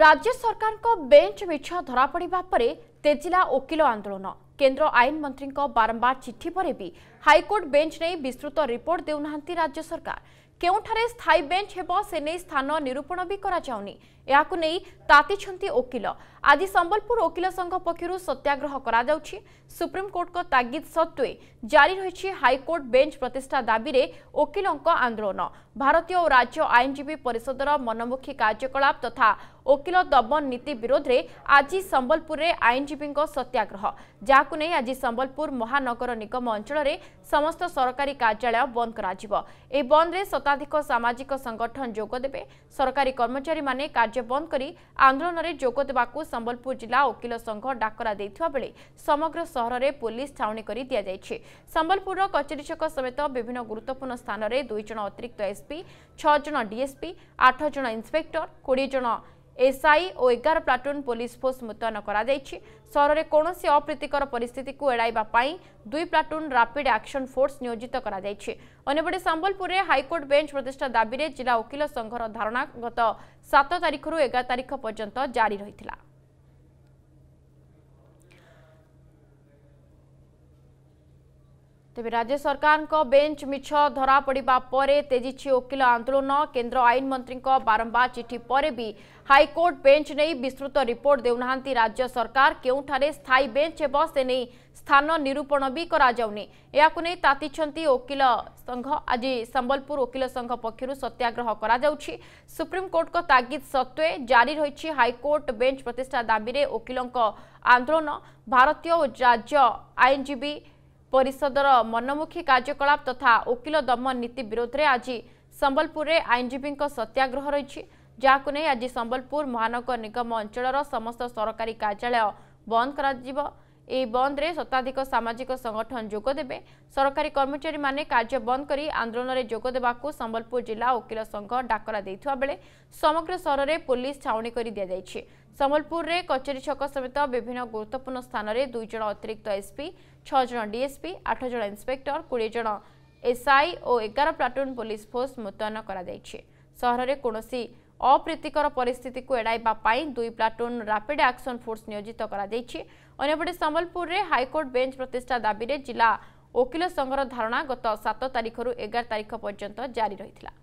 ରାଜ୍ୟ ସରକାରଙ୍କ ବେଞ୍ଚ ମିଛ ଧରାପଡ଼ିବା ପରେ ତେଜିଲା ଓକିଲ ଆନ୍ଦୋଳନ କେନ୍ଦ୍ର ଆଇନ ମନ୍ତ୍ରୀଙ୍କ ବାରମ୍ବାର ଚିଠି ପରେ ବି ହାଇକୋର୍ଟ ବେଞ୍ଚ ନେଇ ବିସ୍ତୃତ ରିପୋର୍ଟ ଦେଉନାହାନ୍ତି ରାଜ୍ୟ ସରକାର କେଉଁଠାରେ ସ୍ଥାୟୀ ବେଞ୍ଚ ହେବ ସେ ନେଇ ସ୍ଥାନ ନିରୂପଣ ବି କରାଯାଉନି ଏହାକୁ ନେଇ ତାତିଛନ୍ତି ଓକିଲ ଆଜି ସମ୍ବଲପୁର ଓକିଲ ସଂଘ ପକ୍ଷରୁ ସତ୍ୟାଗ୍ରହ କରାଯାଉଛି ସୁପ୍ରିମକୋର୍ଟଙ୍କ ତାଗିଦ ସତ୍ତ୍ୱେ ଜାରି ରହିଛି ହାଇକୋର୍ଟ ବେଞ୍ଚ ପ୍ରତିଷ୍ଠା ଦାବିରେ ଓକିଲଙ୍କ ଆନ୍ଦୋଳନ ଭାରତୀୟ ଓ ରାଜ୍ୟ ଆଇନଜୀବୀ ପରିଷଦର ମନମୁଖୀ କାର୍ଯ୍ୟକଳାପ ତଥା ଓକିଲ ଦମନ ନୀତି ବିରୋଧରେ ଆଜି ସମ୍ବଲପୁରରେ ଆଇନଜୀବୀଙ୍କ ସତ୍ୟାଗ୍ରହ ଯାହାକୁ ନେଇ ଆଜି ସମ୍ବଲପୁର ମହାନଗର ନିଗମ ଅଞ୍ଚଳରେ ସମସ୍ତ ସରକାରୀ କାର୍ଯ୍ୟାଳୟ ବନ୍ଦ କରାଯିବ ଏହି ବନ୍ଦରେ ଶତାଧିକ ସାମାଜିକ ସଂଗଠନ ଯୋଗଦେବେ ସରକାରୀ କର୍ମଚାରୀମାନେ କାର୍ଯ୍ୟ କାର୍ଯ୍ୟ ବନ୍ଦ କରି ଆନ୍ଦୋଳନରେ ଯୋଗ ଦେବାକୁ ସମ୍ବଲପୁର ଜିଲ୍ଲା ଓକିଲ ସଂଘ ଡାକରା ଦେଇଥିବା ବେଳେ ସମଗ୍ର ସହରରେ ପୋଲିସ ଛାଉଣି କରି ଦିଆଯାଇଛି ସମ୍ବଲପୁରର କଚେରୀ ଛକ ସମେତ ବିଭିନ୍ନ ଗୁରୁତ୍ୱପୂର୍ଣ୍ଣ ସ୍ଥାନରେ ଦୁଇ ଜଣ ଅତିରିକ୍ତ ଏସ୍ପି ଛଅ ଜଣ ଡିଏସ୍ପି ଆଠ ଜଣ ଇନ୍ସପେକ୍ଟର କୋଡ଼ିଏ ଜଣ ଏସ୍ଆଇ ଓ ଏଗାର ପ୍ଲାଟୁନ୍ ପୋଲିସ ଫୋର୍ସ ମୁତୟନ କରାଯାଇଛି ସହରରେ କୌଣସି ଅପ୍ରୀତିକର ପରିସ୍ଥିତିକୁ ଏଡ଼ାଇବା ପାଇଁ ଦୁଇ ପ୍ଲାଟୁନ୍ ରାପିଡ୍ ଆକ୍ସନ ଫୋର୍ସ ନିୟୋଜିତ କରାଯାଇଛି ଅନ୍ୟପଟେ ସମ୍ବଲପୁରରେ ହାଇକୋର୍ଟ ବେଞ୍ଚ ପ୍ରତିଷ୍ଠା ଦାବିରେ ଜିଲ୍ଲା ଓକିଲ ସଂଘର ଧାରଣା ଗତ ସାତ ତାରିଖରୁ ଏଗାର ତାରିଖ ପର୍ଯ୍ୟନ୍ତ ଜାରି ରହିଥିଲା ତେବେ ରାଜ୍ୟ ସରକାରଙ୍କ ବେଞ୍ଚ ମିଛ ଧରାପଡ଼ିବା ପରେ ତେଜିଛି ଓକିଲ ଆନ୍ଦୋଳନ କେନ୍ଦ୍ର ଆଇନ ମନ୍ତ୍ରୀଙ୍କ ବାରମ୍ବାର ଚିଠି ପରେ ବି ହାଇକୋର୍ଟ ବେଞ୍ଚ ନେଇ ବିସ୍ତୃତ ରିପୋର୍ଟ ଦେଉନାହାନ୍ତି ରାଜ୍ୟ ସରକାର କେଉଁଠାରେ ସ୍ଥାୟୀ ବେଞ୍ଚ ହେବ ସେ ନେଇ ସ୍ଥାନ ନିରୂପଣ ବି କରାଯାଉନି ଏହାକୁ ନେଇ ତାତିଛନ୍ତି ଓକିଲ ସଂଘ ଆଜି ସମ୍ବଲପୁର ଓକିଲ ସଂଘ ପକ୍ଷରୁ ସତ୍ୟାଗ୍ରହ କରାଯାଉଛି ସୁପ୍ରିମକୋର୍ଟଙ୍କ ତାଗିଦ ସତ୍ତ୍ୱେ ଜାରି ରହିଛି ହାଇକୋର୍ଟ ବେଞ୍ଚ ପ୍ରତିଷ୍ଠା ଦାବିରେ ଓକିଲଙ୍କ ଆନ୍ଦୋଳନ ଭାରତୀୟ ଓ ରାଜ୍ୟ ଆଇନଜୀବୀ ପରିଷଦର ମନମୁଖୀ କାର୍ଯ୍ୟକଳାପ ତଥା ଓକିଲ ଦମନ ନୀତି ବିରୋଧରେ ଆଜି ସମ୍ବଲପୁରରେ ଆଇନଜୀବୀଙ୍କ ସତ୍ୟାଗ୍ରହ ରହିଛି ଯାହାକୁ ନେଇ ଆଜି ସମ୍ବଲପୁର ମହାନଗର ନିଗମ ଅଞ୍ଚଳର ସମସ୍ତ ସରକାରୀ କାର୍ଯ୍ୟାଳୟ ବନ୍ଦ କରାଯିବ ଏହି ବନ୍ଦରେ ଶତାଧିକ ସାମାଜିକ ସଂଗଠନ ଯୋଗଦେବେ ସରକାରୀ କର୍ମଚାରୀମାନେ କାର୍ଯ୍ୟ ବନ୍ଦ କରି ଆନ୍ଦୋଳନରେ ଯୋଗଦେବାକୁ ସମ୍ବଲପୁର ଜିଲ୍ଲା ଓକିଲ ସଂଘ ଡାକରା ଦେଇଥିବା ବେଳେ ସମଗ୍ର ସହରରେ ପୋଲିସ ଛାଉଣି କରି ଦିଆଯାଇଛି ସମ୍ବଲପୁରରେ କଚେରୀ ଛକ ସମେତ ବିଭିନ୍ନ ଗୁରୁତ୍ୱପୂର୍ଣ୍ଣ ସ୍ଥାନରେ ଦୁଇ ଜଣ ଅତିରିକ୍ତ ଏସ୍ପି ଛଅ ଜଣ ଡିଏସ୍ପି ଆଠ ଜଣ ଇନ୍ସପେକ୍ଟର କୋଡ଼ିଏ ଜଣ ଏସ୍ଆଇ ଓ ଏଗାର ପ୍ଲାଟୁନ୍ ପୋଲିସ ଫୋର୍ସ ମୁତୟନ କରାଯାଇଛି ସହରରେ କୌଣସି ଅପ୍ରୀତିକର ପରିସ୍ଥିତିକୁ ଏଡ଼ାଇବା ପାଇଁ ଦୁଇ ପ୍ଲାଟୁନ୍ ରାପିଡ୍ ଆକ୍ସନ ଫୋର୍ସ ନିୟୋଜିତ କରାଯାଇଛି ଅନ୍ୟପଟେ ସମ୍ବଲପୁରରେ ହାଇକୋର୍ଟ ବେଞ୍ଚ ପ୍ରତିଷ୍ଠା ଦାବିରେ ଜିଲ୍ଲା ଓକିଲ ସଂଘର ଧାରଣା ଗତ ସାତ ତାରିଖରୁ ଏଗାର ତାରିଖ ପର୍ଯ୍ୟନ୍ତ ଜାରି ରହିଥିଲା